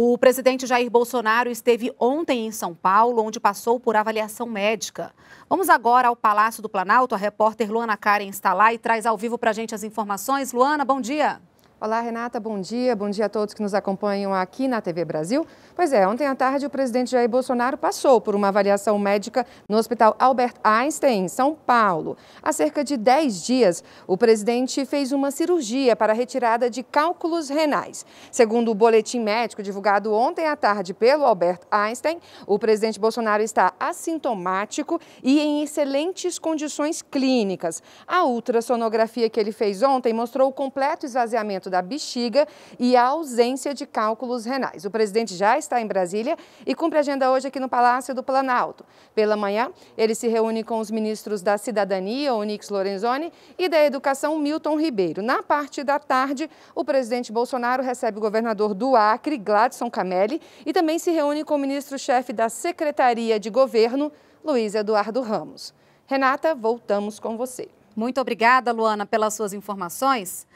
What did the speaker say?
O presidente Jair Bolsonaro esteve ontem em São Paulo, onde passou por avaliação médica. Vamos agora ao Palácio do Planalto. A repórter Luana Karen está lá e traz ao vivo para a gente as informações. Luana, bom dia. Olá, Renata, bom dia. Bom dia a todos que nos acompanham aqui na TV Brasil. Pois é, ontem à tarde o presidente Jair Bolsonaro passou por uma avaliação médica no Hospital Albert Einstein, em São Paulo. Há cerca de 10 dias, o presidente fez uma cirurgia para retirada de cálculos renais. Segundo o boletim médico divulgado ontem à tarde pelo Albert Einstein, o presidente Bolsonaro está assintomático e em excelentes condições clínicas. A ultrassonografia que ele fez ontem mostrou o completo esvaziamento da bexiga e a ausência de cálculos renais. O presidente já está em Brasília e cumpre agenda hoje aqui no Palácio do Planalto. Pela manhã, ele se reúne com os ministros da Cidadania, Onix Lorenzoni, e da Educação, Milton Ribeiro. Na parte da tarde, o presidente Bolsonaro recebe o governador do Acre, Gladson Camelli, e também se reúne com o ministro-chefe da Secretaria de Governo, Luiz Eduardo Ramos. Renata, voltamos com você. Muito obrigada, Luana, pelas suas informações.